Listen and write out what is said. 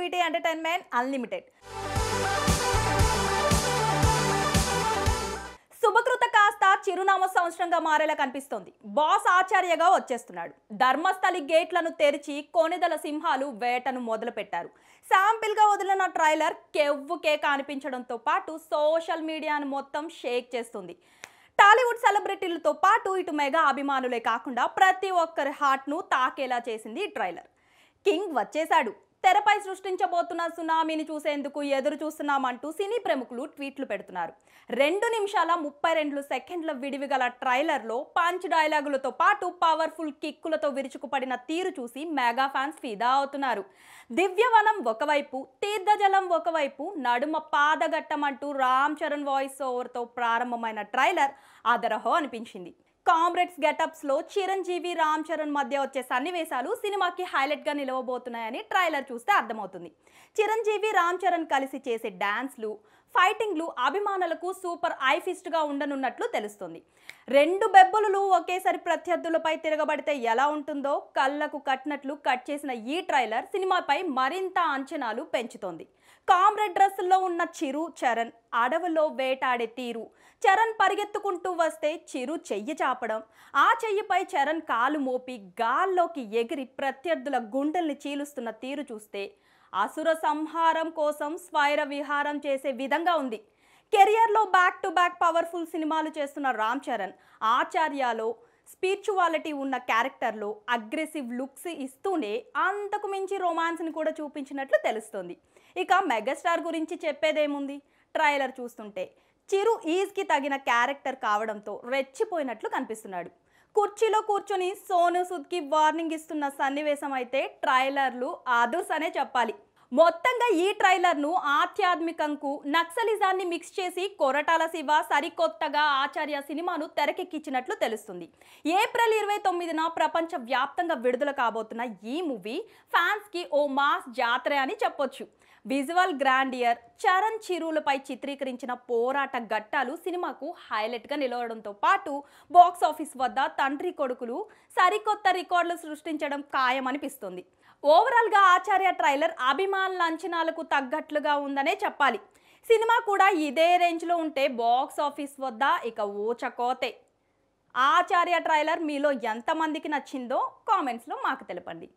వీటి entertainment unlimited శుభకృత కాస్త చిరునామ సంవత్సరంగా మారేలా కనిపిస్తోంది బాస్ ఆచార్యగా వచ్చేస్తున్నాడు ధర్మస్థలి గేట్లను తెరిచి కొనిదల సింహాలు వేటను మొదలుపెట్టారు గా వదిలిన ట్రైలర్ కెవ్వు కేక్ అనిపించడంతో పాటు సోషల్ మీడియాను మొత్తం షేక్ చేస్తుంది టాలీవుడ్ సెలబ్రిటీలతో పాటు ఇటు మెగా అభిమానులే కాకుండా ప్రతి ఒక్కరి హార్ట్ను తాకేలా చేసింది ఈ ట్రైలర్ కింగ్ వచ్చేశాడు తెరపై సృష్టించబోతున్న సునామీని చూసేందుకు ఎదురు చూస్తున్నామంటూ సినీ ప్రముఖులు ట్వీట్లు పెడుతున్నారు రెండు నిమిషాల ముప్పై రెండు సెకండ్ల విడివి గల ట్రైలర్లో పంచ్ డైలాగులతో పాటు పవర్ఫుల్ కిక్కులతో విరుచుకుపడిన తీరు చూసి మెగా ఫ్యాన్స్ ఫిదా అవుతున్నారు దివ్యవనం ఒకవైపు తీర్థజలం ఒకవైపు నడుమ పాదగట్టమంటూ రామ్ చరణ్ వాయిస్ ఓవర్తో ప్రారంభమైన ట్రైలర్ అదరహో అనిపించింది కామ్రేడ్స్ గెటప్స్ లో చిరంజీవి రామ్ చరణ్ మధ్య వచ్చే సన్నివేశాలు సినిమాకి హైలైట్ గా నిలవబోతున్నాయని ట్రైలర్ చూస్తే అర్థమవుతుంది చిరంజీవి రామ్ చరణ్ కలిసి చేసే డాన్స్లు ఫైటింగ్లు అభిమానులకు సూపర్ ఐఫిస్ట్గా ఉండనున్నట్లు తెలుస్తుంది రెండు బెబ్బలు ఒకేసారి ప్రత్యర్థులపై తిరగబడితే ఎలా ఉంటుందో కళ్ళకు కట్టినట్లు కట్ చేసిన ఈ ట్రైలర్ సినిమాపై మరింత అంచనాలు పెంచుతోంది కామ్రేడ్ డ్రెస్సుల్లో ఉన్న చిరు చరణ్ అడవుల్లో వేటాడే తీరు చరణ్ పరిగెత్తుకుంటూ వస్తే చిరు చెయ్యి చాపడం ఆ చెయ్యిపై చరణ్ కాలు మోపి గాల్లోకి ఎగిరి ప్రత్యర్థుల గుండెల్ని చీలుస్తున్న తీరు చూస్తే అసుర సంహారం కోసం స్వైర విహారం చేసే విధంగా ఉంది కెరియర్లో బ్యాక్ టు బ్యాక్ పవర్ఫుల్ సినిమాలు చేస్తున్న రామ్ చరణ్ ఆచార్యలో స్పిరిచువాలిటీ ఉన్న క్యారెక్టర్లో అగ్రెసివ్ లుక్స్ ఇస్తూనే అంతకు మించి రొమాన్స్ని కూడా చూపించినట్లు తెలుస్తుంది ఇక మెగాస్టార్ గురించి చెప్పేదేముంది ట్రైలర్ చూస్తుంటే చిరు ఈజ్కి తగిన క్యారెక్టర్ కావడంతో రెచ్చిపోయినట్లు కనిపిస్తున్నాడు కుర్చీలో కూర్చొని సోను సుద్కి వార్నింగ్ ఇస్తున్న సన్నివేశం అయితే ట్రైలర్లు ఆదుర్స్ అనే చెప్పాలి మొత్తంగా ఈ ట్రైలర్ను ఆధ్యాత్మికంకు నక్సలిజాన్ని మిక్స్ చేసి కొరటాల శివ సరికొత్తగా ఆచార్య సినిమాను తెరకెక్కించినట్లు తెలుస్తుంది ఏప్రిల్ ఇరవై తొమ్మిదిన ప్రపంచ వ్యాప్తంగా విడుదల కాబోతున్న ఈ మూవీ ఫ్యాన్స్కి ఓ మాస్ జాతర అని చెప్పొచ్చు విజువల్ గ్రాండియర్ చరణ్ చిరువులపై చిత్రీకరించిన పోరాట ఘట్టాలు సినిమాకు హైలైట్గా నిలవడంతో పాటు బాక్స్ ఆఫీస్ వద్ద తండ్రి కొడుకులు సరికొత్త రికార్డులు సృష్టించడం ఖాయమనిపిస్తుంది ఓవరాల్గా ఆచార్య ట్రైలర్ అభిమానుల అంచనాలకు తగ్గట్లుగా ఉందనే చెప్పాలి సినిమా కూడా ఇదే రేంజ్లో ఉంటే బాక్స్ ఆఫీస్ వద్ద ఇక ఊచకోతే ఆచార్య ట్రైలర్ మీలో ఎంతమందికి నచ్చిందో కామెంట్స్లో మాకు తెలపండి